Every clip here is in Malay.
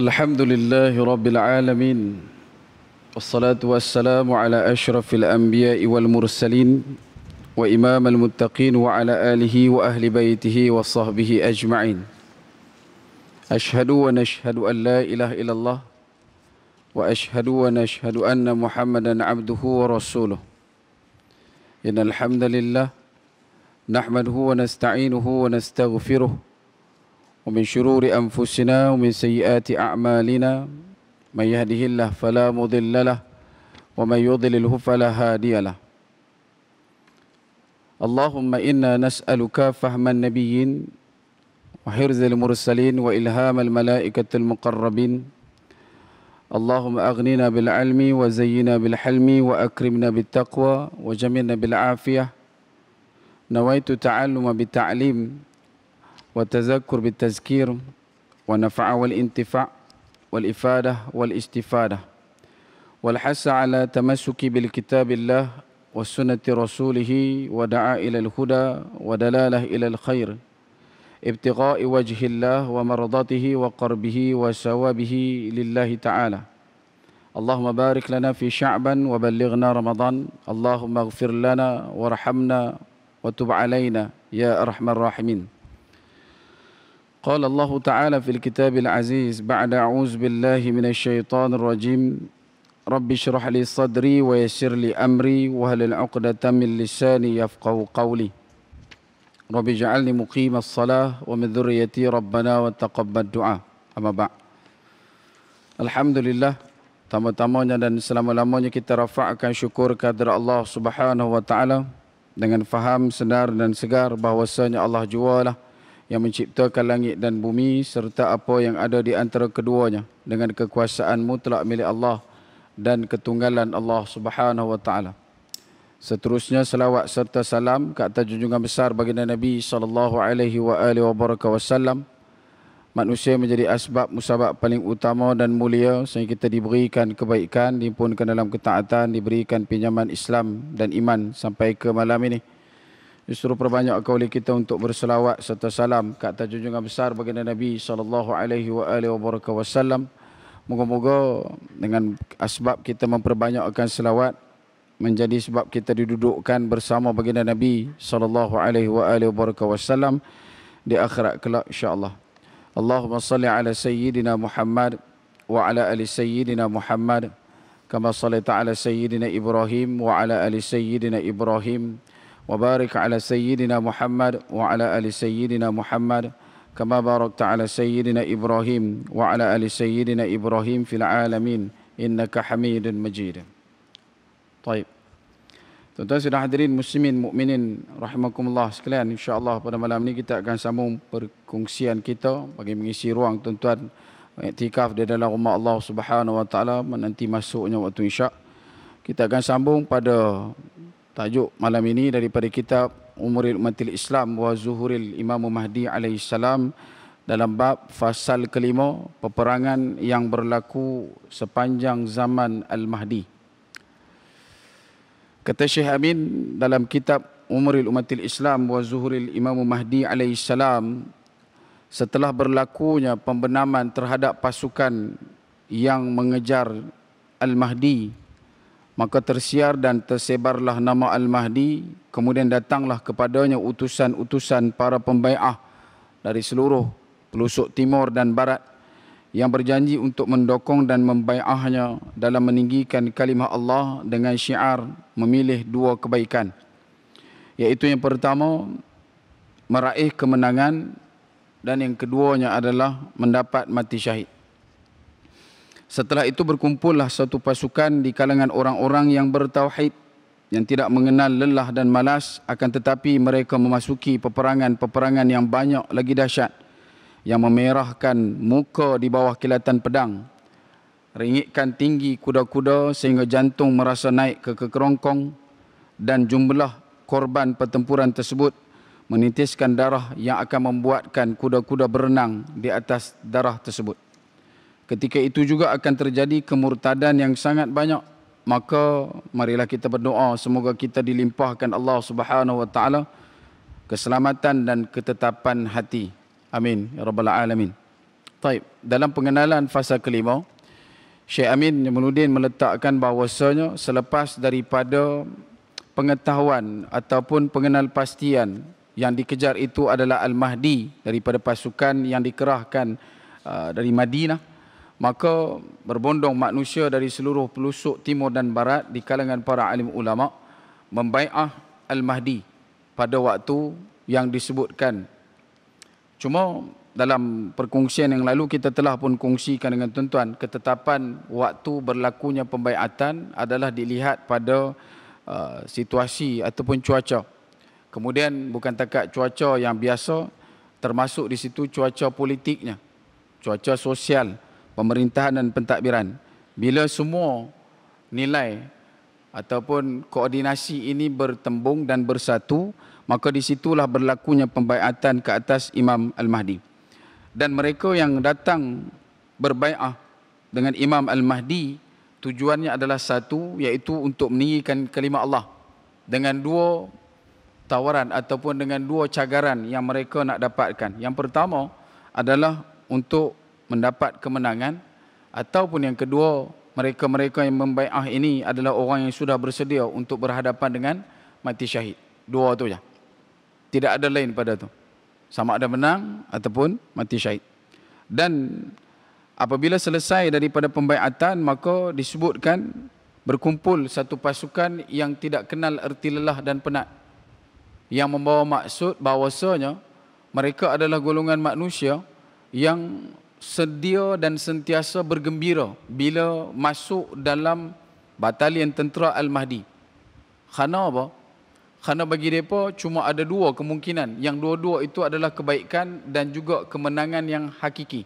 الحمد لله رب العالمين والصلاة والسلام على أشرف الأنبياء والمرسلين وإمام المتقين وعلى آله وأهل بيته وصحبه أجمعين أشهد ونشهد أن لا إله إلا الله وأشهد ونشهد أن محمدا عبده ورسوله إن الحمد لله نحمده ونستعينه ونستغفره ومن شرور أنفسنا ومن سيئات أعمالنا من يهده الله فلا مضل له ومن يضلله فلا هادي له اللهم إنا نسألك فهم النبيين وحرز المرسلين وإلهام الملائكة المقربين اللهم أغننا بالعلم وزينا بالحلم وأكرمنا بالتقوى وجملنا بالعافية نويت تعلم بتعليم والتذكر بالتذكير ونفع والانتفاع والإفادة والاستفادة والحث على تمسك بالكتاب الله والسنة رسوله ودعا إلى الهدى ودلالة إلى الخير ابتغاء وجه الله ومرضاته وقربه وثوابه لله تعالى اللهم بارك لنا في شعبا وبلغنا رمضان اللهم اغفر لنا وارحمنا وتب علينا يا أرحم الراحمين قال الله تعالى في الكتاب العزيز بعد أعوذ بالله من الشيطان الرجيم رب اشرح لي صدري ويسر لي أمري وهل العقدة من لساني يفقه قولي رب اجعلني مقيم الصلاة ومن ذريتي ربنا وتقبل الدعاء أما بعد الحمد لله Tama-tamanya dan selama-lamanya kita rafakkan syukur kehadir Allah subhanahu wa ta'ala dengan faham, senar dan segar bahawasanya Allah jualah yang menciptakan langit dan bumi serta apa yang ada di antara keduanya dengan kekuasaan mutlak milik Allah dan ketunggalan Allah Subhanahu wa taala. Seterusnya selawat serta salam ke atas junjungan besar baginda Nabi sallallahu alaihi wa alihi wasallam. Manusia menjadi asbab musabab paling utama dan mulia sehingga kita diberikan kebaikan, dimpunkan dalam ketaatan, diberikan pinjaman Islam dan iman sampai ke malam ini disuruh perbanyakkan oleh kita untuk berselawat serta salam ke atas junjungan besar baginda Nabi sallallahu alaihi wa alihi wasallam. Moga-moga dengan asbab kita memperbanyakkan selawat menjadi sebab kita didudukkan bersama baginda Nabi sallallahu alaihi wa alihi wasallam di akhirat kelak insya-Allah. Allahumma salli ala sayyidina Muhammad wa ala ali sayyidina Muhammad kama sallaita ala sayyidina Ibrahim wa ala ali sayyidina Ibrahim ala وبارك Muhammad wa ala وعلى ال Muhammad, kama كما باركت على Ibrahim wa ala ال سيدنا Ibrahim fil alamin. انك حميد مجيد طيب Tuan-tuan sudah hadirin muslimin mukminin rahimakumullah sekalian insyaallah pada malam ini kita akan sambung perkongsian kita bagi mengisi ruang tuan-tuan iktikaf di dalam rumah Allah Subhanahu wa taala menanti masuknya waktu isyak kita akan sambung pada Tajuk malam ini daripada kitab Umuril Umatil Islam wa Zuhuril Imam Mahdi alaihi salam dalam bab fasal kelima peperangan yang berlaku sepanjang zaman Al Mahdi. Kata Syekh Amin dalam kitab Umuril Umatil Islam wa Zuhuril Imam Mahdi alaihi salam setelah berlakunya pembenaman terhadap pasukan yang mengejar Al Mahdi Maka tersiar dan tersebarlah nama Al-Mahdi. Kemudian datanglah kepadanya utusan-utusan para pembaiah dari seluruh pelusuk timur dan barat yang berjanji untuk mendokong dan membaiahnya dalam meninggikan kalimah Allah dengan syiar memilih dua kebaikan. Iaitu yang pertama, meraih kemenangan dan yang keduanya adalah mendapat mati syahid. Setelah itu berkumpullah satu pasukan di kalangan orang-orang yang bertauhid yang tidak mengenal lelah dan malas akan tetapi mereka memasuki peperangan-peperangan yang banyak lagi dahsyat yang memerahkan muka di bawah kilatan pedang ringikan tinggi kuda-kuda sehingga jantung merasa naik ke kekerongkong dan jumlah korban pertempuran tersebut menitiskan darah yang akan membuatkan kuda-kuda berenang di atas darah tersebut Ketika itu juga akan terjadi kemurtadan yang sangat banyak. Maka marilah kita berdoa semoga kita dilimpahkan Allah Subhanahu wa taala keselamatan dan ketetapan hati. Amin ya rabbal alamin. Baik, dalam pengenalan fasa kelima, Syekh Amin Yamaluddin meletakkan bahawasanya selepas daripada pengetahuan ataupun pengenal pastian yang dikejar itu adalah Al-Mahdi daripada pasukan yang dikerahkan uh, dari Madinah maka berbondong manusia dari seluruh pelusuk timur dan barat di kalangan para alim ulama membaiah al-Mahdi pada waktu yang disebutkan cuma dalam perkongsian yang lalu kita telah pun kongsikan dengan tuan-tuan ketetapan waktu berlakunya pembaiatan adalah dilihat pada uh, situasi ataupun cuaca kemudian bukan takat cuaca yang biasa termasuk di situ cuaca politiknya cuaca sosial pemerintahan dan pentadbiran. Bila semua nilai ataupun koordinasi ini bertembung dan bersatu, maka di situlah berlakunya pembaiatan ke atas Imam Al-Mahdi. Dan mereka yang datang berbaiat dengan Imam Al-Mahdi, tujuannya adalah satu iaitu untuk meninggikan kelima Allah dengan dua tawaran ataupun dengan dua cagaran yang mereka nak dapatkan. Yang pertama adalah untuk mendapat kemenangan ataupun yang kedua mereka-mereka yang membaiah ini adalah orang yang sudah bersedia untuk berhadapan dengan mati syahid. Dua tu saja. Tidak ada lain pada tu. Sama ada menang ataupun mati syahid. Dan apabila selesai daripada pembaiatan maka disebutkan berkumpul satu pasukan yang tidak kenal erti lelah dan penat. Yang membawa maksud bahawasanya mereka adalah golongan manusia yang sedia dan sentiasa bergembira bila masuk dalam batalion tentera Al-Mahdi. Kerana apa? Kerana bagi mereka cuma ada dua kemungkinan. Yang dua-dua itu adalah kebaikan dan juga kemenangan yang hakiki.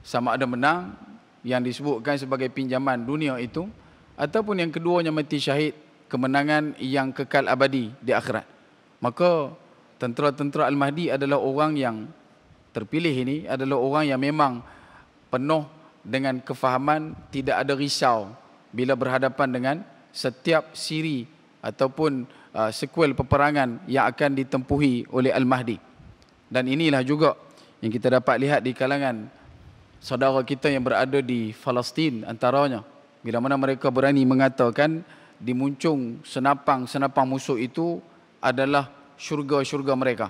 Sama ada menang yang disebutkan sebagai pinjaman dunia itu ataupun yang keduanya mati syahid kemenangan yang kekal abadi di akhirat. Maka tentera-tentera Al-Mahdi adalah orang yang terpilih ini adalah orang yang memang penuh dengan kefahaman tidak ada risau bila berhadapan dengan setiap siri ataupun uh, sequel peperangan yang akan ditempuhi oleh Al-Mahdi. Dan inilah juga yang kita dapat lihat di kalangan saudara kita yang berada di Palestin antaranya. Bila mana mereka berani mengatakan di muncung senapang-senapang musuh itu adalah syurga-syurga mereka.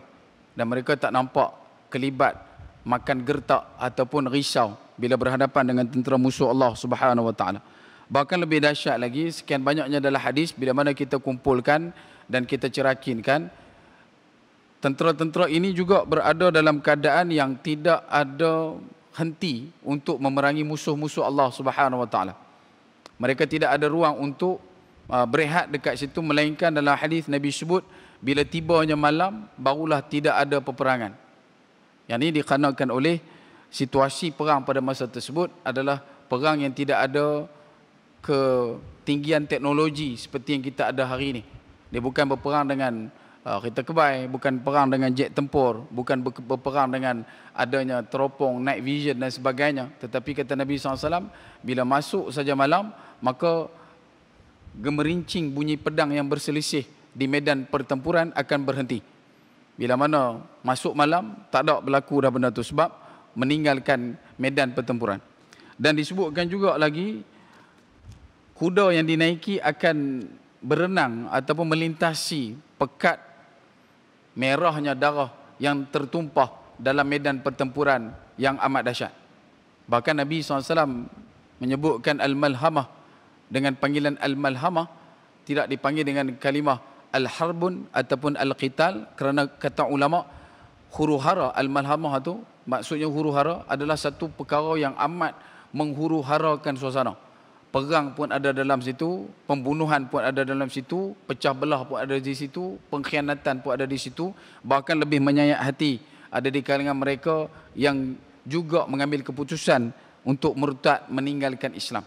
Dan mereka tak nampak kelibat makan gertak ataupun risau bila berhadapan dengan tentera musuh Allah Subhanahu wa taala. Bahkan lebih dahsyat lagi sekian banyaknya adalah hadis bila mana kita kumpulkan dan kita cerakinkan tentera-tentera ini juga berada dalam keadaan yang tidak ada henti untuk memerangi musuh-musuh Allah Subhanahu wa taala. Mereka tidak ada ruang untuk uh, berehat dekat situ melainkan dalam hadis Nabi sebut bila tibanya malam barulah tidak ada peperangan. Yang ini dikarenakan oleh situasi perang pada masa tersebut adalah perang yang tidak ada ketinggian teknologi seperti yang kita ada hari ini. Dia bukan berperang dengan uh, kereta kebai, bukan perang dengan jet tempur, bukan berperang dengan adanya teropong, night vision dan sebagainya. Tetapi kata Nabi SAW, bila masuk saja malam, maka gemerincing bunyi pedang yang berselisih di medan pertempuran akan berhenti. Bila mana masuk malam tak ada berlaku dah benda tu sebab meninggalkan medan pertempuran. Dan disebutkan juga lagi kuda yang dinaiki akan berenang ataupun melintasi pekat merahnya darah yang tertumpah dalam medan pertempuran yang amat dahsyat. Bahkan Nabi SAW menyebutkan Al-Malhamah dengan panggilan Al-Malhamah tidak dipanggil dengan kalimah al-harbun ataupun al-qital kerana kata ulama huru hara al-malhamah tu maksudnya huru hara adalah satu perkara yang amat menghuru harakan suasana. Perang pun ada dalam situ, pembunuhan pun ada dalam situ, pecah belah pun ada di situ, pengkhianatan pun ada di situ, bahkan lebih menyayat hati ada di kalangan mereka yang juga mengambil keputusan untuk murtad meninggalkan Islam.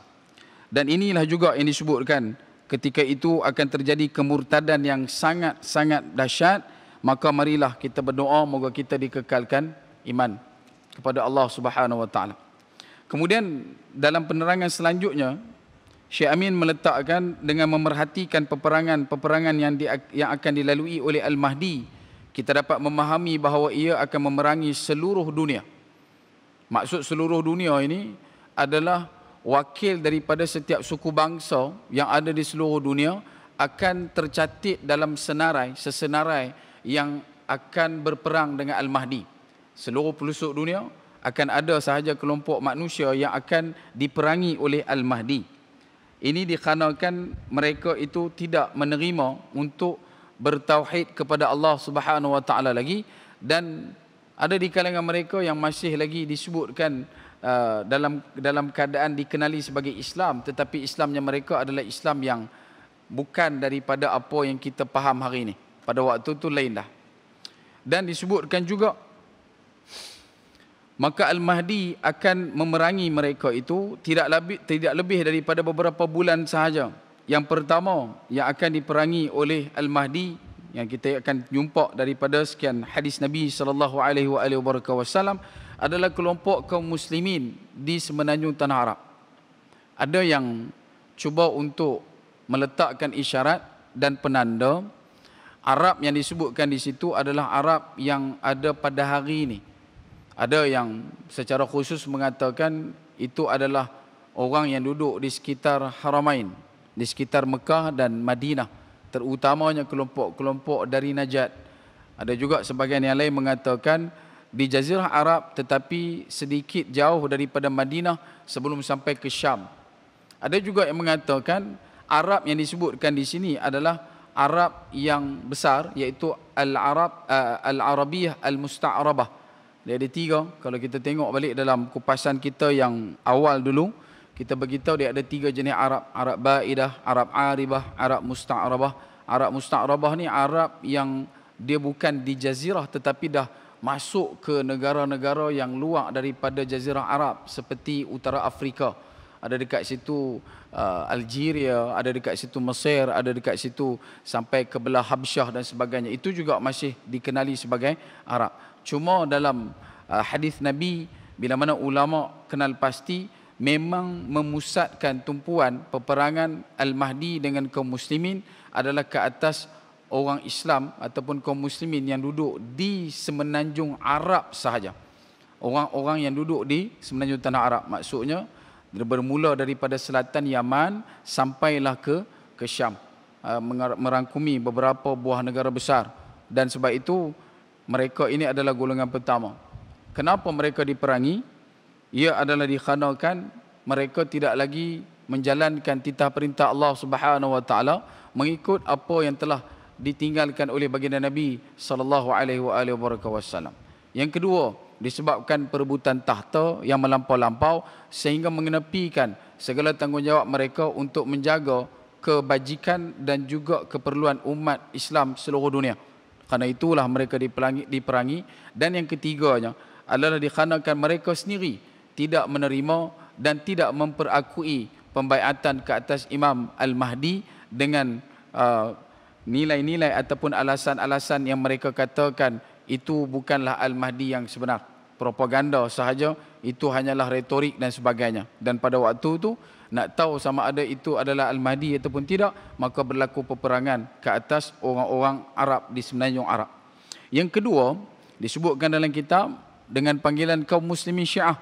Dan inilah juga yang disebutkan ketika itu akan terjadi kemurtadan yang sangat-sangat dahsyat maka marilah kita berdoa moga kita dikekalkan iman kepada Allah Subhanahu wa taala. Kemudian dalam penerangan selanjutnya Syekh Amin meletakkan dengan memerhatikan peperangan-peperangan yang di, yang akan dilalui oleh Al-Mahdi kita dapat memahami bahawa ia akan memerangi seluruh dunia. Maksud seluruh dunia ini adalah wakil daripada setiap suku bangsa yang ada di seluruh dunia akan tercatat dalam senarai sesenarai yang akan berperang dengan Al-Mahdi. Seluruh pelosok dunia akan ada sahaja kelompok manusia yang akan diperangi oleh Al-Mahdi. Ini dikhanakan mereka itu tidak menerima untuk bertauhid kepada Allah Subhanahu Wa Taala lagi dan ada di kalangan mereka yang masih lagi disebutkan Uh, dalam dalam keadaan dikenali sebagai Islam tetapi Islamnya mereka adalah Islam yang bukan daripada apa yang kita faham hari ini pada waktu tu lain dah dan disebutkan juga maka al-mahdi akan memerangi mereka itu tidak lebih tidak lebih daripada beberapa bulan sahaja yang pertama yang akan diperangi oleh al-mahdi yang kita akan jumpa daripada sekian hadis Nabi sallallahu alaihi wasallam adalah kelompok kaum muslimin di semenanjung tanah Arab. Ada yang cuba untuk meletakkan isyarat dan penanda Arab yang disebutkan di situ adalah Arab yang ada pada hari ini. Ada yang secara khusus mengatakan itu adalah orang yang duduk di sekitar Haramain, di sekitar Mekah dan Madinah, terutamanya kelompok-kelompok dari Najat. Ada juga sebagian yang lain mengatakan di jazirah Arab tetapi sedikit jauh daripada Madinah sebelum sampai ke Syam. Ada juga yang mengatakan Arab yang disebutkan di sini adalah Arab yang besar iaitu Al-Arab uh, Al-Arabiyah Al-Musta'arabah. Dia ada tiga. Kalau kita tengok balik dalam kupasan kita yang awal dulu, kita beritahu dia ada tiga jenis Arab. Arab Ba'idah, Arab Aribah, Arab Musta'arabah. Arab Musta'arabah ni Arab yang dia bukan di jazirah tetapi dah masuk ke negara-negara yang luar daripada jazirah Arab seperti utara Afrika. Ada dekat situ uh, Algeria, ada dekat situ Mesir, ada dekat situ sampai ke belah Habsyah dan sebagainya. Itu juga masih dikenali sebagai Arab. Cuma dalam uh, hadis Nabi bila mana ulama kenal pasti memang memusatkan tumpuan peperangan Al-Mahdi dengan kaum muslimin adalah ke atas orang Islam ataupun kaum muslimin yang duduk di semenanjung Arab sahaja. Orang-orang yang duduk di semenanjung tanah Arab maksudnya bermula daripada selatan Yaman sampailah ke ke Syam ah, merangkumi beberapa buah negara besar dan sebab itu mereka ini adalah golongan pertama. Kenapa mereka diperangi? Ia adalah dikhanakan mereka tidak lagi menjalankan titah perintah Allah Subhanahu Wa Taala mengikut apa yang telah ditinggalkan oleh baginda Nabi sallallahu alaihi wasallam. Yang kedua, disebabkan perebutan tahta yang melampau-lampau sehingga mengenepikan segala tanggungjawab mereka untuk menjaga kebajikan dan juga keperluan umat Islam seluruh dunia. Karena itulah mereka dipelangi, diperangi dan yang ketiganya adalah dikhanakan mereka sendiri tidak menerima dan tidak memperakui pembaiatan ke atas Imam Al-Mahdi dengan uh, nilai-nilai ataupun alasan-alasan yang mereka katakan itu bukanlah Al-Mahdi yang sebenar. Propaganda sahaja itu hanyalah retorik dan sebagainya. Dan pada waktu itu nak tahu sama ada itu adalah Al-Mahdi ataupun tidak maka berlaku peperangan ke atas orang-orang Arab di semenanjung Arab. Yang kedua disebutkan dalam kitab dengan panggilan kaum muslimin syiah.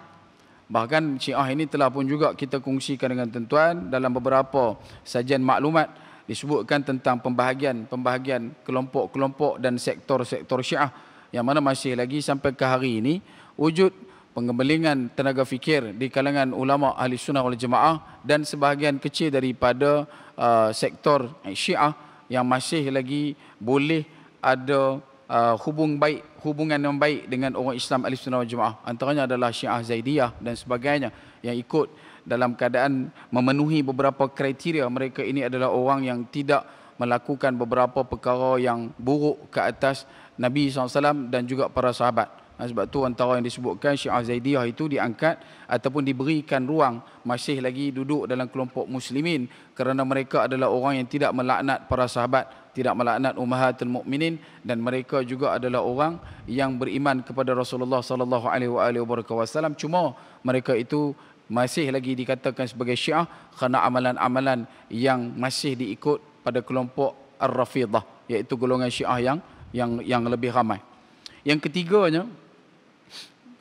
Bahkan syiah ini telah pun juga kita kongsikan dengan tentuan dalam beberapa sajian maklumat disebutkan tentang pembahagian-pembahagian kelompok-kelompok dan sektor-sektor syiah yang mana masih lagi sampai ke hari ini wujud pengembelingan tenaga fikir di kalangan ulama ahli sunnah wal jemaah dan sebahagian kecil daripada uh, sektor syiah yang masih lagi boleh ada uh, hubung baik hubungan yang baik dengan orang Islam ahli sunnah wal jemaah antaranya adalah syiah zaidiyah dan sebagainya yang ikut dalam keadaan memenuhi beberapa kriteria mereka ini adalah orang yang tidak melakukan beberapa perkara yang buruk ke atas Nabi SAW dan juga para sahabat. Sebab tu antara yang disebutkan Syiah Zaidiyah itu diangkat ataupun diberikan ruang masih lagi duduk dalam kelompok muslimin kerana mereka adalah orang yang tidak melaknat para sahabat, tidak melaknat ummahatul mukminin dan mereka juga adalah orang yang beriman kepada Rasulullah sallallahu alaihi wasallam cuma mereka itu masih lagi dikatakan sebagai syiah kerana amalan-amalan yang masih diikut pada kelompok Ar-Rafidah iaitu golongan syiah yang yang yang lebih ramai. Yang ketiganya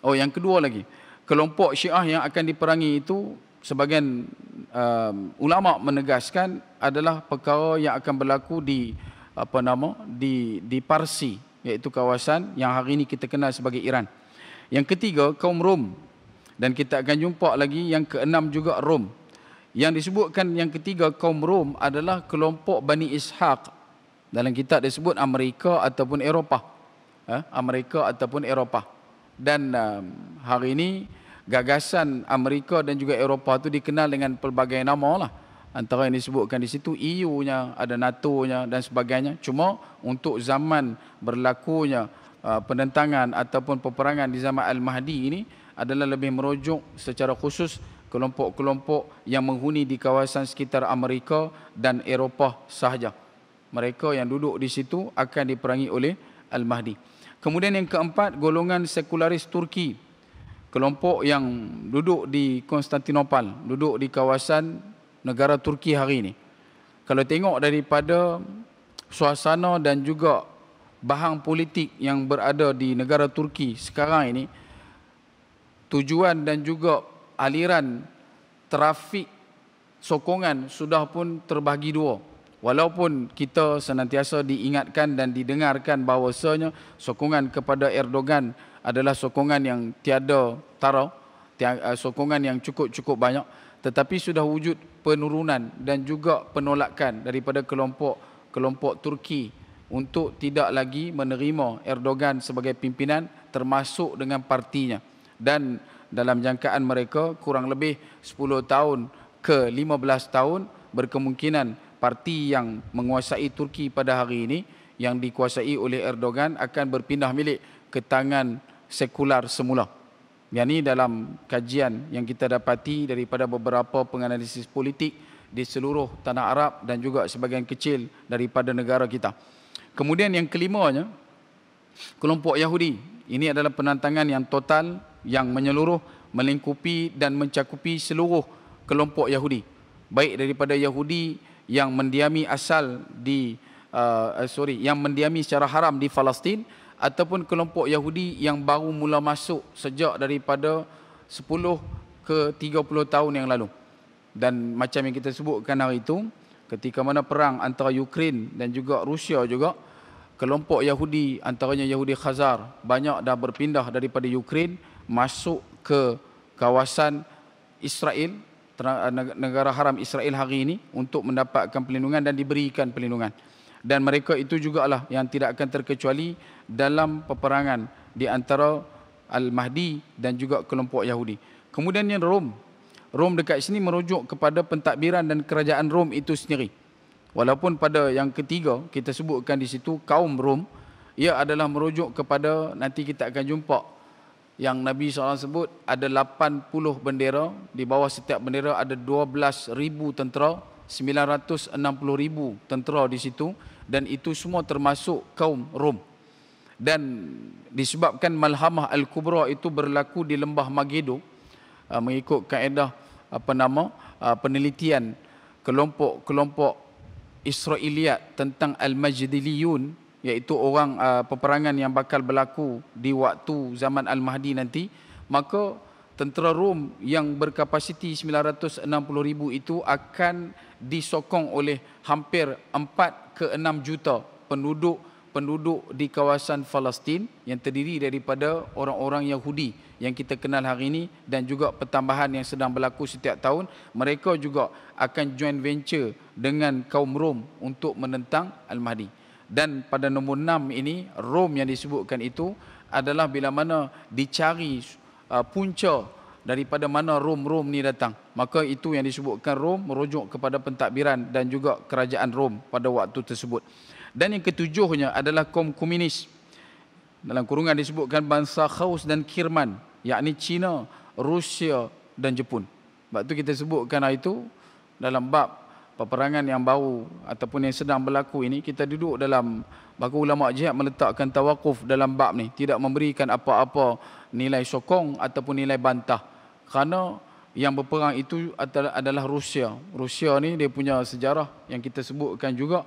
oh yang kedua lagi kelompok syiah yang akan diperangi itu sebagian um, ulama menegaskan adalah perkara yang akan berlaku di apa nama di di Parsi iaitu kawasan yang hari ini kita kenal sebagai Iran. Yang ketiga kaum Rom dan kita akan jumpa lagi yang keenam juga Rom. Yang disebutkan yang ketiga kaum Rom adalah kelompok Bani Ishaq. Dalam kitab disebut Amerika ataupun Eropah. Ha? Amerika ataupun Eropah. Dan um, hari ini gagasan Amerika dan juga Eropah itu dikenal dengan pelbagai nama lah. Antara yang disebutkan di situ EU-nya, ada NATO-nya dan sebagainya. Cuma untuk zaman berlakunya uh, penentangan ataupun peperangan di zaman Al-Mahdi ini, adalah lebih merujuk secara khusus kelompok-kelompok yang menghuni di kawasan sekitar Amerika dan Eropah sahaja. Mereka yang duduk di situ akan diperangi oleh Al-Mahdi. Kemudian yang keempat, golongan sekularis Turki. Kelompok yang duduk di Konstantinopel, duduk di kawasan negara Turki hari ini. Kalau tengok daripada suasana dan juga bahang politik yang berada di negara Turki sekarang ini, tujuan dan juga aliran trafik sokongan sudah pun terbahagi dua. Walaupun kita senantiasa diingatkan dan didengarkan bahawasanya sokongan kepada Erdogan adalah sokongan yang tiada tara, eh, sokongan yang cukup-cukup banyak tetapi sudah wujud penurunan dan juga penolakan daripada kelompok kelompok Turki untuk tidak lagi menerima Erdogan sebagai pimpinan termasuk dengan partinya dan dalam jangkaan mereka kurang lebih 10 tahun ke 15 tahun berkemungkinan parti yang menguasai Turki pada hari ini yang dikuasai oleh Erdogan akan berpindah milik ke tangan sekular semula. Yang ini dalam kajian yang kita dapati daripada beberapa penganalisis politik di seluruh tanah Arab dan juga sebagian kecil daripada negara kita. Kemudian yang kelimanya, kelompok Yahudi. Ini adalah penantangan yang total yang menyeluruh melingkupi dan mencakupi seluruh kelompok Yahudi baik daripada Yahudi yang mendiami asal di uh, eh, sorry yang mendiami secara haram di Palestin ataupun kelompok Yahudi yang baru mula masuk sejak daripada 10 ke 30 tahun yang lalu dan macam yang kita sebutkan hari itu ketika mana perang antara Ukraine dan juga Rusia juga kelompok Yahudi antaranya Yahudi Khazar banyak dah berpindah daripada Ukraine masuk ke kawasan Israel eh, negara haram Israel hari ini untuk mendapatkan perlindungan dan diberikan perlindungan dan mereka itu juga lah yang tidak akan terkecuali dalam peperangan di antara Al-Mahdi dan juga kelompok Yahudi. Kemudian yang Rom. Rom dekat sini merujuk kepada pentadbiran dan kerajaan Rom itu sendiri. Walaupun pada yang ketiga kita sebutkan di situ kaum Rom ia adalah merujuk kepada nanti kita akan jumpa yang Nabi SAW sebut ada 80 bendera di bawah setiap bendera ada 12,000 tentera 960,000 tentera di situ dan itu semua termasuk kaum Rom dan disebabkan Malhamah Al-Kubra itu berlaku di Lembah Magedo ah, mengikut kaedah apa nama ah, penelitian kelompok-kelompok Israeliat tentang Al-Majdiliyun iaitu orang uh, peperangan yang bakal berlaku di waktu zaman Al-Mahdi nanti, maka tentera Rom yang berkapasiti 960,000 itu akan disokong oleh hampir 4 ke 6 juta penduduk penduduk di kawasan Palestin yang terdiri daripada orang-orang Yahudi yang kita kenal hari ini dan juga pertambahan yang sedang berlaku setiap tahun mereka juga akan join venture dengan kaum Rom untuk menentang Al-Mahdi dan pada nombor enam ini Rom yang disebutkan itu adalah bila mana dicari uh, punca daripada mana Rom-Rom ni datang maka itu yang disebutkan Rom merujuk kepada pentadbiran dan juga kerajaan Rom pada waktu tersebut dan yang ketujuhnya adalah kaum komunis dalam kurungan disebutkan bangsa Khaus dan Kirman yakni China, Rusia dan Jepun. Waktu kita sebutkan itu dalam bab peperangan yang baru ataupun yang sedang berlaku ini kita duduk dalam bagi ulama jihad meletakkan tawakuf dalam bab ni tidak memberikan apa-apa nilai sokong ataupun nilai bantah kerana yang berperang itu adalah Rusia. Rusia ni dia punya sejarah yang kita sebutkan juga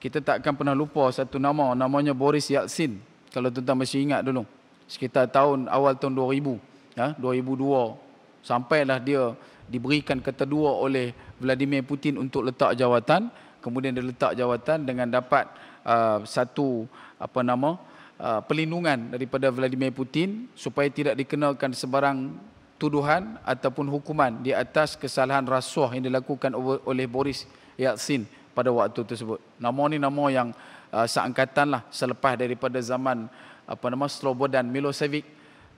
kita takkan pernah lupa satu nama namanya Boris Yeltsin kalau tuan-tuan masih ingat dulu sekitar tahun awal tahun 2000 ya 2002 sampailah dia diberikan ketua oleh Vladimir Putin untuk letak jawatan kemudian dia letak jawatan dengan dapat uh, satu apa nama uh, pelindungan daripada Vladimir Putin supaya tidak dikenalkan sebarang tuduhan ataupun hukuman di atas kesalahan rasuah yang dilakukan oleh Boris Yeltsin pada waktu tersebut. Nama ini nama yang uh, seangkatan lah selepas daripada zaman apa nama Slobodan Milosevic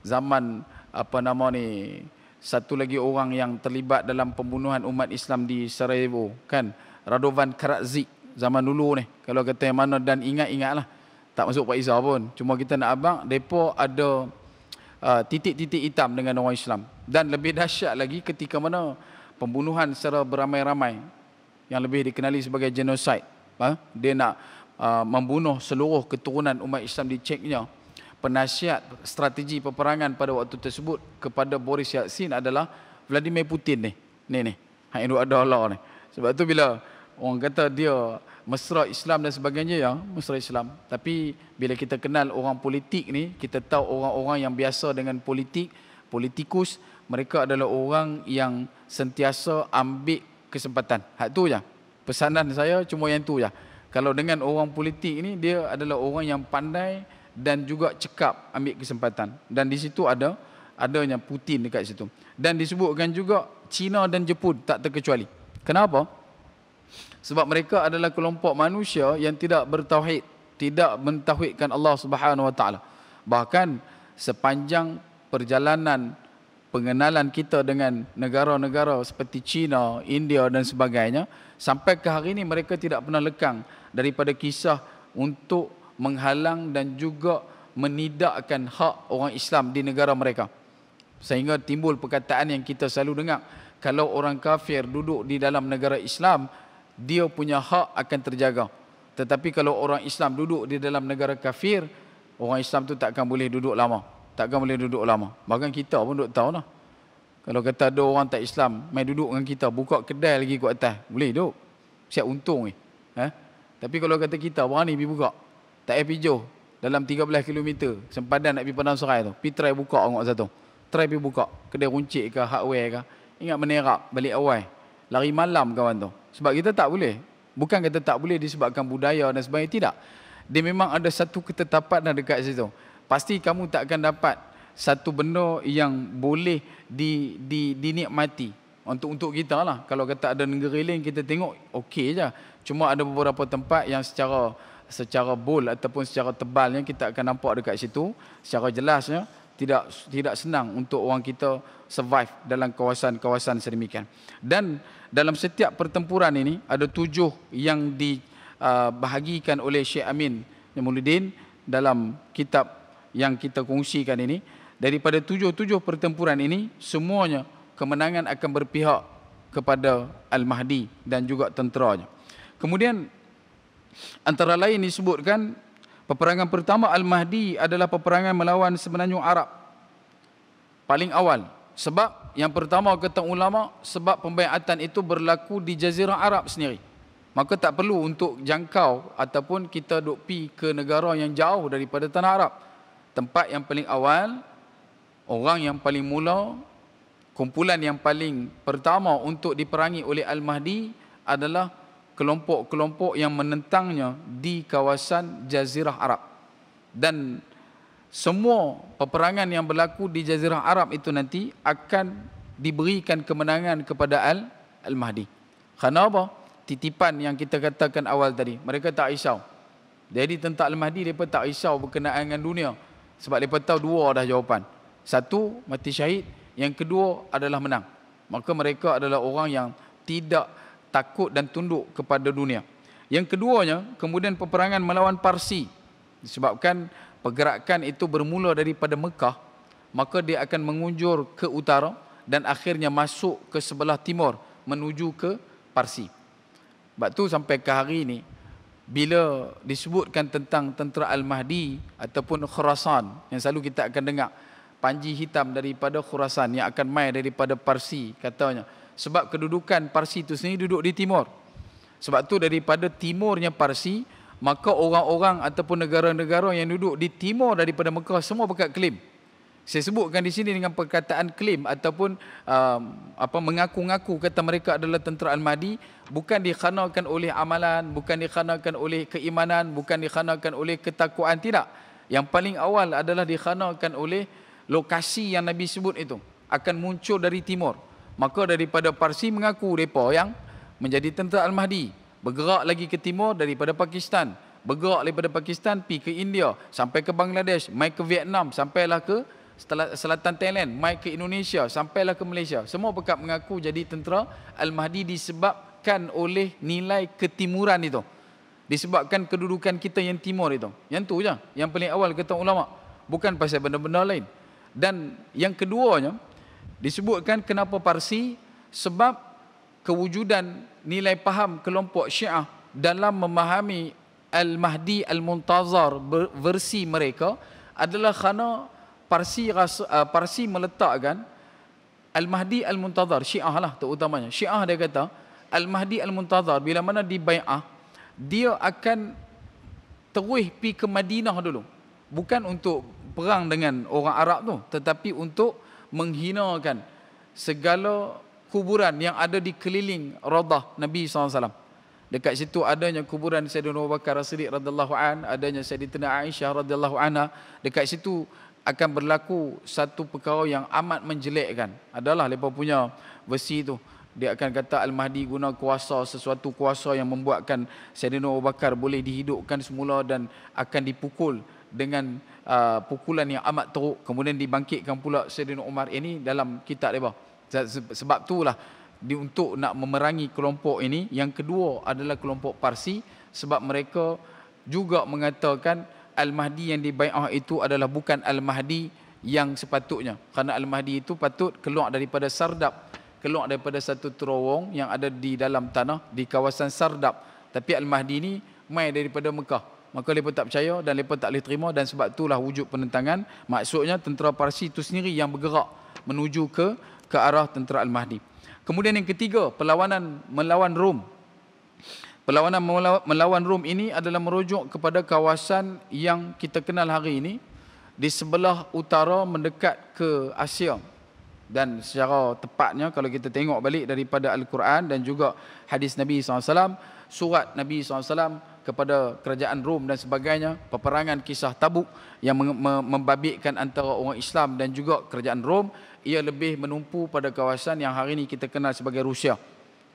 zaman apa nama ni satu lagi orang yang terlibat dalam pembunuhan umat Islam di Sarajevo kan Radovan Karadzic zaman dulu ni kalau kata yang mana dan ingat-ingatlah tak masuk Pak Izzah pun cuma kita nak abang depa ada uh, titik-titik hitam dengan orang Islam dan lebih dahsyat lagi ketika mana pembunuhan secara beramai-ramai yang lebih dikenali sebagai genosida. Ah, ha? dia nak uh, membunuh seluruh keturunan umat Islam di Czechnya penasihat strategi peperangan pada waktu tersebut kepada Boris Yeltsin adalah Vladimir Putin ni. Ni ni. Hak Indo Allah ni. Sebab tu bila orang kata dia mesra Islam dan sebagainya ya, mesra Islam. Tapi bila kita kenal orang politik ni, kita tahu orang-orang yang biasa dengan politik, politikus, mereka adalah orang yang sentiasa ambil kesempatan. Hak tu je. Ya. Pesanan saya cuma yang tu je. Ya. Kalau dengan orang politik ni, dia adalah orang yang pandai, dan juga cekap ambil kesempatan dan di situ ada adanya Putin dekat situ dan disebutkan juga China dan Jepun tak terkecuali kenapa sebab mereka adalah kelompok manusia yang tidak bertauhid tidak mentauhidkan Allah Subhanahu wa taala bahkan sepanjang perjalanan pengenalan kita dengan negara-negara seperti China, India dan sebagainya sampai ke hari ini mereka tidak pernah lekang daripada kisah untuk menghalang dan juga menidakkan hak orang Islam di negara mereka. Sehingga timbul perkataan yang kita selalu dengar, kalau orang kafir duduk di dalam negara Islam, dia punya hak akan terjaga. Tetapi kalau orang Islam duduk di dalam negara kafir, orang Islam tu takkan boleh duduk lama. Takkan boleh duduk lama. Bahkan kita pun duduk tahu lah. Kalau kata ada orang tak Islam, main duduk dengan kita, buka kedai lagi kuat atas. Boleh duduk. Siap untung ni. Eh? Tapi kalau kata kita, berani pergi buka. Tak payah pergi jauh. Dalam 13 km sempadan nak pergi Padang Serai tu. Pergi try buka orang satu. Try pergi buka. Kedai runcit ke, hardware ke. Ingat menerak balik awal. Lari malam kawan tu. Sebab kita tak boleh. Bukan kita tak boleh disebabkan budaya dan sebagainya. Tidak. Dia memang ada satu ketetapan dah dekat situ. Pasti kamu tak akan dapat satu benda yang boleh di, di, dinikmati. Untuk untuk kita lah. Kalau kata ada negeri lain kita tengok, okey je. Cuma ada beberapa tempat yang secara secara bold ataupun secara tebalnya kita akan nampak dekat situ secara jelasnya tidak tidak senang untuk orang kita survive dalam kawasan-kawasan sedemikian. Dan dalam setiap pertempuran ini ada tujuh yang dibahagikan uh, oleh Syekh Amin Muluddin dalam kitab yang kita kongsikan ini. Daripada tujuh-tujuh pertempuran ini semuanya kemenangan akan berpihak kepada Al-Mahdi dan juga tenteranya. Kemudian Antara lain disebutkan peperangan pertama Al-Mahdi adalah peperangan melawan semenanjung Arab. Paling awal sebab yang pertama kata ulama sebab pembaiatan itu berlaku di jazirah Arab sendiri. Maka tak perlu untuk jangkau ataupun kita duk pi ke negara yang jauh daripada tanah Arab. Tempat yang paling awal, orang yang paling mula, kumpulan yang paling pertama untuk diperangi oleh Al-Mahdi adalah kelompok-kelompok yang menentangnya di kawasan Jazirah Arab. Dan semua peperangan yang berlaku di Jazirah Arab itu nanti akan diberikan kemenangan kepada Al Al Mahdi. Kerana apa? Titipan yang kita katakan awal tadi. Mereka tak risau. Jadi tentang Al Mahdi, mereka tak risau berkenaan dengan dunia. Sebab mereka tahu dua dah jawapan. Satu, mati syahid. Yang kedua adalah menang. Maka mereka adalah orang yang tidak takut dan tunduk kepada dunia. Yang keduanya, kemudian peperangan melawan Parsi disebabkan pergerakan itu bermula daripada Mekah, maka dia akan mengunjur ke utara dan akhirnya masuk ke sebelah timur menuju ke Parsi. Sebab tu sampai ke hari ini bila disebutkan tentang tentera Al-Mahdi ataupun Khurasan yang selalu kita akan dengar panji hitam daripada Khurasan yang akan main daripada Parsi katanya sebab kedudukan Parsi itu sendiri duduk di timur. Sebab tu daripada timurnya Parsi, maka orang-orang ataupun negara-negara yang duduk di timur daripada Mekah semua pekat klaim. Saya sebutkan di sini dengan perkataan klaim ataupun um, apa mengaku-ngaku kata mereka adalah tentera Al-Mahdi bukan dikhanakan oleh amalan, bukan dikhanakan oleh keimanan, bukan dikhanakan oleh ketakuan tidak. Yang paling awal adalah dikhanakan oleh lokasi yang Nabi sebut itu akan muncul dari timur maka daripada Parsi mengaku mereka yang menjadi tentera Al-Mahdi bergerak lagi ke timur daripada Pakistan bergerak daripada Pakistan pergi ke India sampai ke Bangladesh mai ke Vietnam sampailah ke selatan Thailand mai ke Indonesia sampailah ke Malaysia semua bekap mengaku jadi tentera Al-Mahdi disebabkan oleh nilai ketimuran itu disebabkan kedudukan kita yang timur itu yang tu je yang paling awal kata ulama bukan pasal benda-benda lain dan yang keduanya Disebutkan kenapa Parsi? Sebab kewujudan nilai paham kelompok Syiah dalam memahami Al-Mahdi Al-Muntazar versi mereka adalah kerana Parsi, uh, Parsi meletakkan Al-Mahdi Al-Muntazar, Syiah lah terutamanya. Syiah dia kata, Al-Mahdi Al-Muntazar bila mana dibayar, dia akan terus pergi ke Madinah dulu. Bukan untuk perang dengan orang Arab tu, tetapi untuk menghinakan segala kuburan yang ada di keliling radah Nabi SAW. Dekat situ adanya kuburan Sayyidina Abu Bakar Siddiq radhiyallahu an, adanya Sayyidina Aisyah radhiyallahu anha. Dekat situ akan berlaku satu perkara yang amat menjelekkan. Adalah lepas punya besi tu dia akan kata Al-Mahdi guna kuasa sesuatu kuasa yang membuatkan Sayyidina Abu Bakar boleh dihidupkan semula dan akan dipukul dengan uh, pukulan yang amat teruk kemudian dibangkitkan pula Saidina Umar ini dalam kitab dia sebab itulah di untuk nak memerangi kelompok ini yang kedua adalah kelompok Parsi sebab mereka juga mengatakan Al-Mahdi yang dibai'ah itu adalah bukan Al-Mahdi yang sepatutnya kerana Al-Mahdi itu patut keluar daripada Sardab keluar daripada satu terowong yang ada di dalam tanah di kawasan Sardab tapi Al-Mahdi ini mai daripada Mekah maka mereka tak percaya dan mereka tak boleh terima dan sebab itulah wujud penentangan maksudnya tentera Parsi itu sendiri yang bergerak menuju ke ke arah tentera Al-Mahdi kemudian yang ketiga perlawanan melawan Rom perlawanan melawan Rom ini adalah merujuk kepada kawasan yang kita kenal hari ini di sebelah utara mendekat ke Asia dan secara tepatnya kalau kita tengok balik daripada Al-Quran dan juga hadis Nabi SAW surat Nabi SAW kepada kerajaan Rom dan sebagainya peperangan kisah Tabuk yang membabitkan antara orang Islam dan juga kerajaan Rom ia lebih menumpu pada kawasan yang hari ini kita kenal sebagai Rusia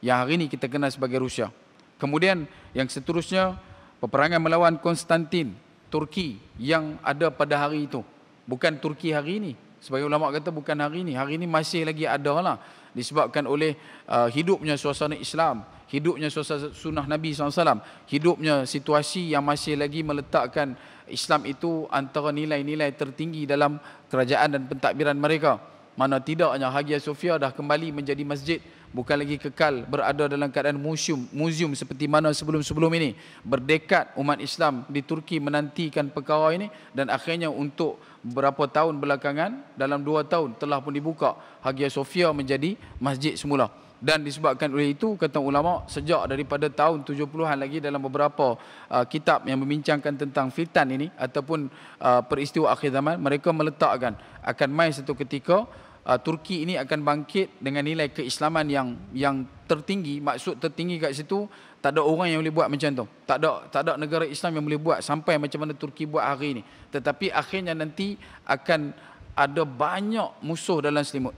yang hari ini kita kenal sebagai Rusia kemudian yang seterusnya peperangan melawan Konstantin Turki yang ada pada hari itu bukan Turki hari ini Sebagai ulama kata bukan hari ini. Hari ini masih lagi ada lah. Disebabkan oleh uh, hidupnya suasana Islam. Hidupnya suasana sunnah Nabi SAW. Hidupnya situasi yang masih lagi meletakkan Islam itu antara nilai-nilai tertinggi dalam kerajaan dan pentadbiran mereka. Mana tidaknya Hagia Sophia dah kembali menjadi masjid bukan lagi kekal berada dalam keadaan museum museum seperti mana sebelum-sebelum ini berdekat umat Islam di Turki menantikan perkara ini dan akhirnya untuk berapa tahun belakangan dalam dua tahun telah pun dibuka Hagia Sophia menjadi masjid semula dan disebabkan oleh itu kata ulama sejak daripada tahun 70-an lagi dalam beberapa uh, kitab yang membincangkan tentang fitan ini ataupun uh, peristiwa akhir zaman mereka meletakkan akan mai satu ketika uh, Turki ini akan bangkit dengan nilai keislaman yang yang tertinggi maksud tertinggi kat situ tak ada orang yang boleh buat macam tu tak ada tak ada negara Islam yang boleh buat sampai macam mana Turki buat hari ini tetapi akhirnya nanti akan ada banyak musuh dalam selimut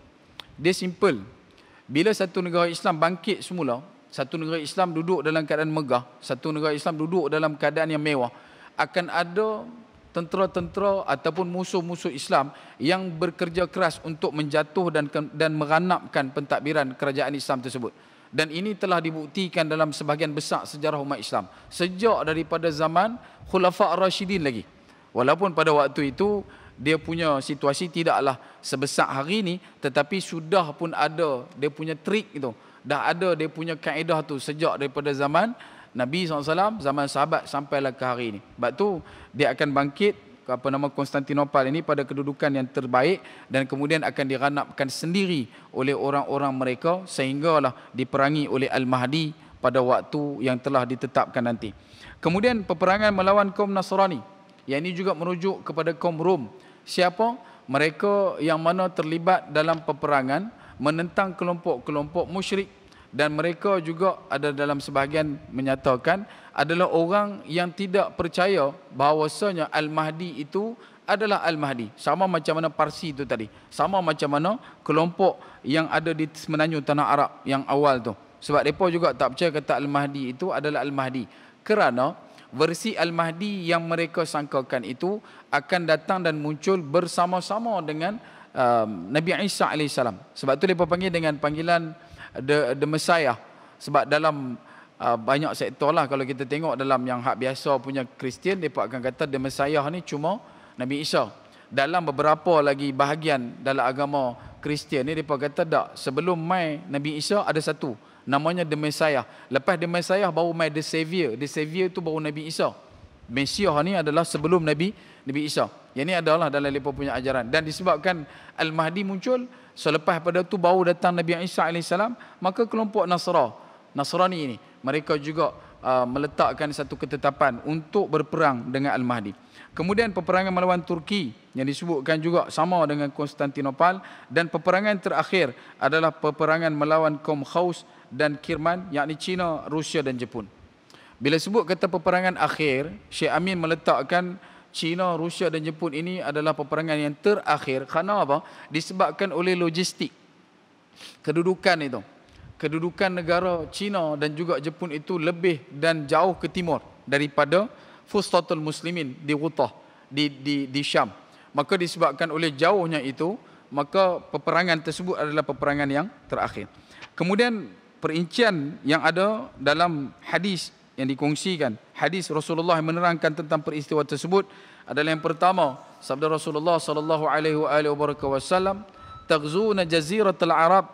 dia simple bila satu negara Islam bangkit semula satu negara Islam duduk dalam keadaan megah satu negara Islam duduk dalam keadaan yang mewah akan ada tentera-tentera ataupun musuh-musuh Islam yang bekerja keras untuk menjatuh dan dan meranapkan pentadbiran kerajaan Islam tersebut. Dan ini telah dibuktikan dalam sebahagian besar sejarah umat Islam. Sejak daripada zaman Khulafa' Rashidin lagi. Walaupun pada waktu itu dia punya situasi tidaklah sebesar hari ini tetapi sudah pun ada dia punya trik itu. Dah ada dia punya kaedah tu sejak daripada zaman Nabi SAW zaman sahabat sampailah ke hari ini. Sebab tu dia akan bangkit apa nama Konstantinopel ini pada kedudukan yang terbaik dan kemudian akan diranapkan sendiri oleh orang-orang mereka sehinggalah diperangi oleh Al-Mahdi pada waktu yang telah ditetapkan nanti. Kemudian peperangan melawan kaum Nasrani. Yang ini juga merujuk kepada kaum Rom. Siapa? Mereka yang mana terlibat dalam peperangan menentang kelompok-kelompok musyrik dan mereka juga ada dalam sebahagian menyatakan adalah orang yang tidak percaya bahawasanya Al-Mahdi itu adalah Al-Mahdi. Sama macam mana Parsi itu tadi. Sama macam mana kelompok yang ada di Semenanjung Tanah Arab yang awal tu. Sebab mereka juga tak percaya kata Al-Mahdi itu adalah Al-Mahdi. Kerana versi Al-Mahdi yang mereka sangkakan itu akan datang dan muncul bersama-sama dengan um, Nabi Isa AS. Sebab itu dia panggil dengan panggilan The, the Messiah. Sebab dalam uh, banyak sektor lah kalau kita tengok dalam yang hak biasa punya Kristian, mereka akan kata The Messiah ni cuma Nabi Isa. Dalam beberapa lagi bahagian dalam agama Kristian ni mereka kata tak sebelum mai Nabi Isa ada satu namanya The Messiah. Lepas The Messiah baru mai The Savior. The Savior tu baru Nabi Isa. Mesiah ni adalah sebelum Nabi Nabi Isa. Yang ini adalah dalam lipo punya ajaran. Dan disebabkan Al-Mahdi muncul, selepas pada tu bau datang Nabi Isa AS, maka kelompok Nasra, Nasrani ini, mereka juga uh, meletakkan satu ketetapan untuk berperang dengan Al-Mahdi. Kemudian peperangan melawan Turki yang disebutkan juga sama dengan Konstantinopel dan peperangan terakhir adalah peperangan melawan kaum Khaus dan Kirman yakni China, Rusia dan Jepun. Bila sebut kata peperangan akhir, Syekh Amin meletakkan China, Rusia dan Jepun ini adalah peperangan yang terakhir kerana apa? Disebabkan oleh logistik. Kedudukan itu. Kedudukan negara China dan juga Jepun itu lebih dan jauh ke timur daripada Fustatul Muslimin di Ghutah, di, di, di Syam. Maka disebabkan oleh jauhnya itu, maka peperangan tersebut adalah peperangan yang terakhir. Kemudian perincian yang ada dalam hadis yang dikongsikan hadis Rasulullah yang menerangkan tentang peristiwa tersebut adalah yang pertama sabda Rasulullah sallallahu alaihi wa alihi wasallam taghzuna jaziratul arab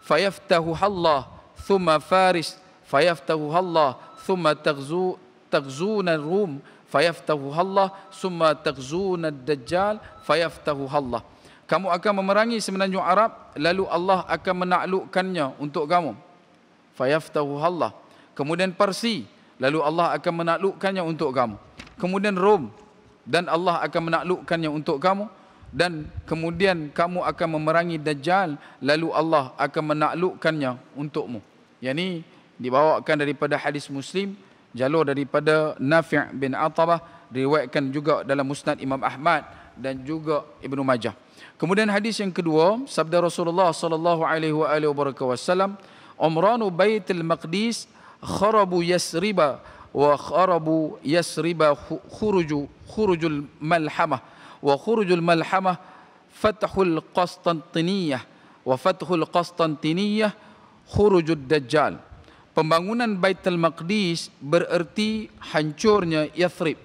fayaftahu Allah thumma faris fayaftahu Allah thumma taghzu taghzuna rum fayaftahu Allah thumma taghzuna dajjal fayaftahu Allah kamu akan memerangi semenanjung Arab lalu Allah akan menaklukkannya untuk kamu fayaftahu Allah kemudian Parsi lalu Allah akan menaklukkannya untuk kamu. Kemudian Rom dan Allah akan menaklukkannya untuk kamu dan kemudian kamu akan memerangi Dajjal lalu Allah akan menaklukkannya untukmu. Yang ini dibawakan daripada hadis Muslim jalur daripada Nafi' bin Atabah riwayatkan juga dalam Musnad Imam Ahmad dan juga Ibnu Majah. Kemudian hadis yang kedua, sabda Rasulullah sallallahu alaihi wa alihi wasallam, "Umranu Baitul Maqdis kharabu yasriba wa kharabu yasriba khuruju khurujul malhamah wa khurujul malhamah fathul qastantiniyah wa fathul qastantiniyah khurujud dajjal pembangunan baitul maqdis bererti hancurnya yathrib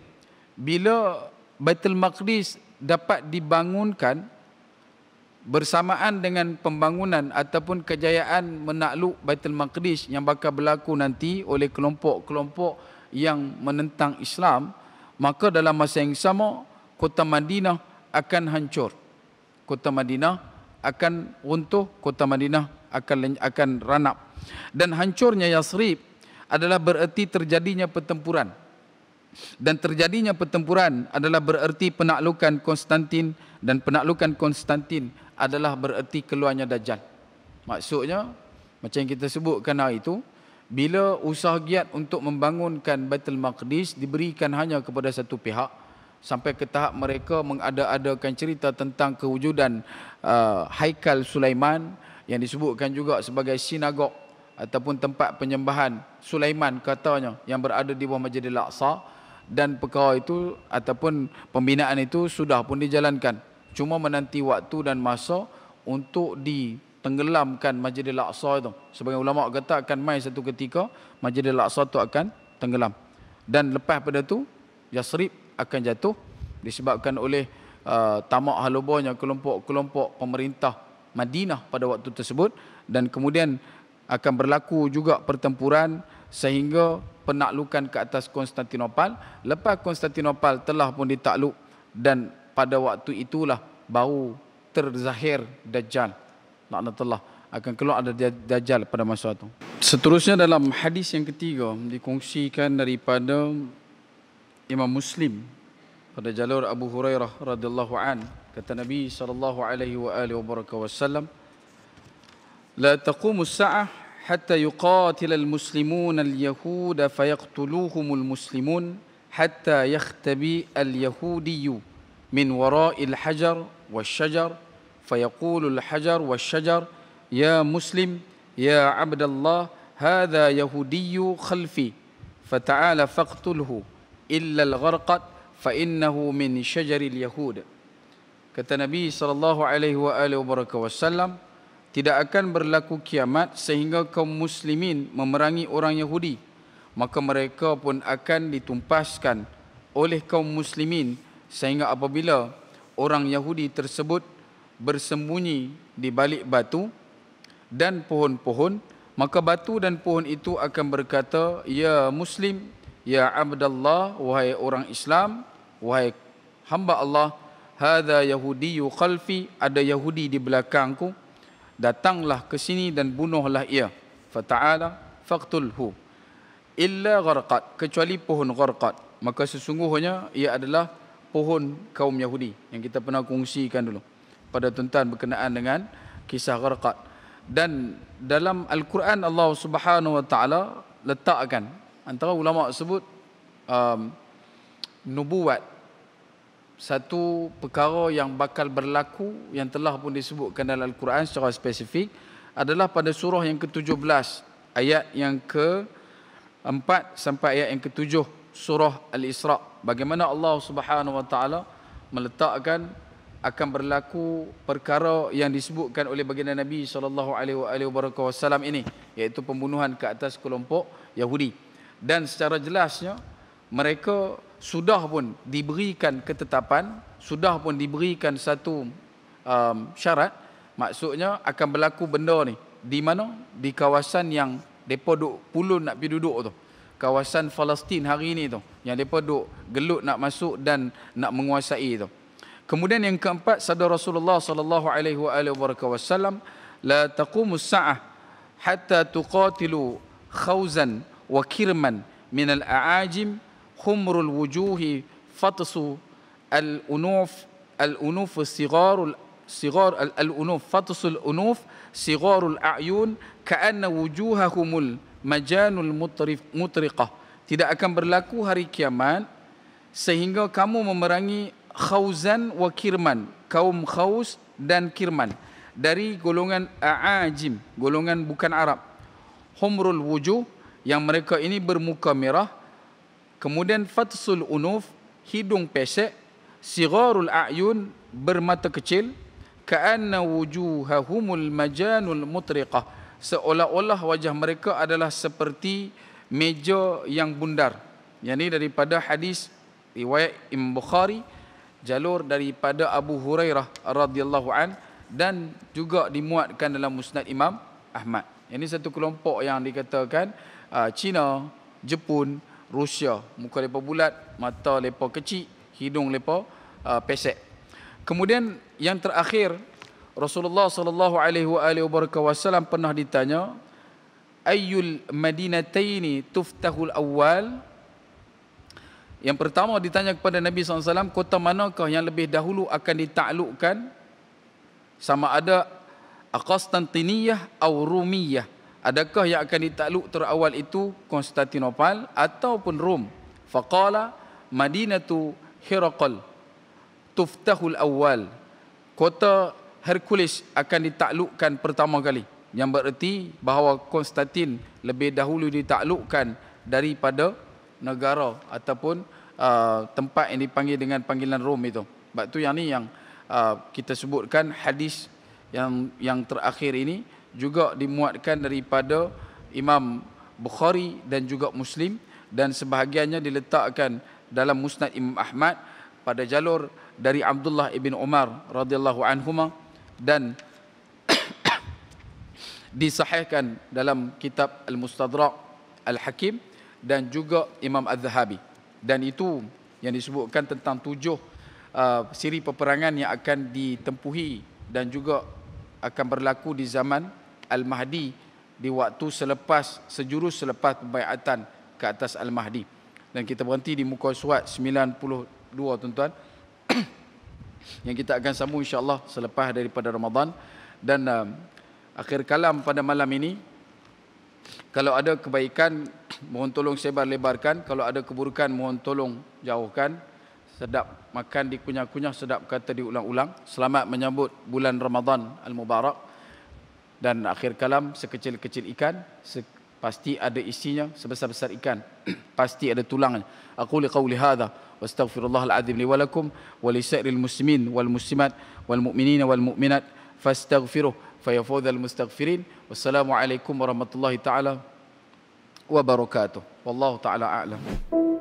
bila baitul maqdis dapat dibangunkan bersamaan dengan pembangunan ataupun kejayaan menakluk Baitul Maqdis yang bakal berlaku nanti oleh kelompok-kelompok yang menentang Islam, maka dalam masa yang sama kota Madinah akan hancur. Kota Madinah akan runtuh, kota Madinah akan akan ranap. Dan hancurnya Yasrib adalah bererti terjadinya pertempuran. Dan terjadinya pertempuran adalah bererti penaklukan Konstantin dan penaklukan Konstantin adalah bererti keluarnya Dajjal. Maksudnya, macam yang kita sebutkan hari itu, bila usaha giat untuk membangunkan Baitul Maqdis diberikan hanya kepada satu pihak, sampai ke tahap mereka mengada-adakan cerita tentang kewujudan uh, Haikal Sulaiman yang disebutkan juga sebagai sinagog ataupun tempat penyembahan Sulaiman katanya yang berada di bawah Masjidil Aqsa dan perkara itu ataupun pembinaan itu sudah pun dijalankan cuma menanti waktu dan masa untuk ditenggelamkan Masjidil Aqsa itu. Sebagai ulama kata akan mai satu ketika Masjidil Aqsa itu akan tenggelam. Dan lepas pada tu Yasrib akan jatuh disebabkan oleh uh, tamak halubahnya kelompok-kelompok pemerintah Madinah pada waktu tersebut dan kemudian akan berlaku juga pertempuran sehingga penaklukan ke atas Konstantinopel lepas Konstantinopel telah pun ditakluk dan pada waktu itulah bau terzahir dajjal laknatullah akan keluar ada dajjal pada masa itu seterusnya dalam hadis yang ketiga dikongsikan daripada Imam Muslim pada jalur Abu Hurairah radhiyallahu an kata Nabi sallallahu alaihi wa alihi wasallam la taqumu as-sa'ah حتى يقاتل المسلمون اليهود فيقتلوهم المسلمون حتى يختبئ اليهوديون min wara'il hajar was syajar fayaqulul hajar was syajar ya muslim ya abdallah hadha yahudiyyu khalfi fata'ala faqtulhu illa al-gharqat fa innahu min syajaril yahud kata nabi sallallahu alaihi wa alihi wasallam tidak akan berlaku kiamat sehingga kaum muslimin memerangi orang yahudi maka mereka pun akan ditumpaskan oleh kaum muslimin sehingga apabila orang Yahudi tersebut bersembunyi di balik batu dan pohon-pohon, maka batu dan pohon itu akan berkata, Ya Muslim, Ya Abdullah, wahai orang Islam, wahai hamba Allah, Hada Yahudi yukhalfi, ada Yahudi di belakangku, datanglah ke sini dan bunuhlah ia. Fata'ala faqtulhu. Illa gharqat, kecuali pohon gharqat. Maka sesungguhnya ia adalah pohon kaum Yahudi yang kita pernah kongsikan dulu pada tuntutan berkenaan dengan kisah Gharqat. Dan dalam Al-Quran Allah Subhanahu Wa Taala letakkan antara ulama sebut um, nubuat satu perkara yang bakal berlaku yang telah pun disebutkan dalam Al-Quran secara spesifik adalah pada surah yang ke-17 ayat yang ke 4 sampai ayat yang ke-7 surah Al-Isra' bagaimana Allah Subhanahu Wa Taala meletakkan akan berlaku perkara yang disebutkan oleh baginda Nabi sallallahu alaihi wasallam ini iaitu pembunuhan ke atas kelompok Yahudi dan secara jelasnya mereka sudah pun diberikan ketetapan sudah pun diberikan satu um, syarat maksudnya akan berlaku benda ni di mana di kawasan yang depa duk pulun nak pi duduk tu kawasan Palestin hari ini tu yang depa duk gelut nak masuk dan nak menguasai tu. Kemudian yang keempat sabda Rasulullah sallallahu alaihi wa alihi wasallam la taqumu sa'ah hatta tuqatilu khawzan wa kirman min al-aajim khumrul wujuhi fatsu al-unuf al-unuf sigharul sigar al-unuf fatsu al-unuf sigharul a'yun ka'anna wujuhahumul majanul mutrif mutriqah tidak akan berlaku hari kiamat sehingga kamu memerangi khauzan wa kirman kaum khaus dan kirman dari golongan aajim golongan bukan arab humrul wujuh yang mereka ini bermuka merah kemudian fatsul unuf hidung pesek sigarul ayun bermata kecil kaanna wujuhahumul majanul mutriqah seolah-olah wajah mereka adalah seperti meja yang bundar. Yang ini daripada hadis riwayat Imam Bukhari jalur daripada Abu Hurairah radhiyallahu an dan juga dimuatkan dalam musnad Imam Ahmad. Yang ini satu kelompok yang dikatakan uh, Cina, Jepun, Rusia, muka lepa bulat, mata lepa kecil, hidung lepa uh, ah, pesek. Kemudian yang terakhir Rasulullah sallallahu alaihi wasallam pernah ditanya ayyul madinataini tuftahul awal yang pertama ditanya kepada Nabi SAW, kota manakah yang lebih dahulu akan ditaklukkan? Sama ada Konstantiniyah atau Rumiyah. Adakah yang akan ditakluk terawal itu Konstantinopel ataupun Rom? Madinah Madinatu Hiraqal tuftahul awal. Kota Hercules akan ditaklukkan pertama kali yang bererti bahawa Konstantin lebih dahulu ditaklukkan daripada negara ataupun uh, tempat yang dipanggil dengan panggilan Rom itu. Sebab tu yang ni yang uh, kita sebutkan hadis yang yang terakhir ini juga dimuatkan daripada Imam Bukhari dan juga Muslim dan sebahagiannya diletakkan dalam Musnad Imam Ahmad pada jalur dari Abdullah ibn Umar radhiyallahu anhuma dan disahihkan dalam kitab Al-Mustadrak Al-Hakim dan juga Imam Az-Zahabi. Dan itu yang disebutkan tentang tujuh uh, siri peperangan yang akan ditempuhi dan juga akan berlaku di zaman Al-Mahdi di waktu selepas sejurus selepas pembaiatan ke atas Al-Mahdi. Dan kita berhenti di muka surat 92 tuan-tuan yang kita akan sambung insyaallah selepas daripada Ramadan dan um, akhir kalam pada malam ini kalau ada kebaikan mohon tolong sebar lebarkan kalau ada keburukan mohon tolong jauhkan sedap makan dikunyah-kunyah sedap kata diulang-ulang selamat menyambut bulan Ramadan al-mubarak dan akhir kalam sekecil-kecil ikan se- pasti ada isinya sebesar-besar ikan pasti ada tulangnya aku li qauli واستغفر الله العظيم لي ولكم ولسائر المسلمين والمسلمات والمؤمنين والمؤمنات فاستغفروه فيا فوز المستغفرين والسلام عليكم ورحمه الله تعالى وبركاته والله تعالى اعلم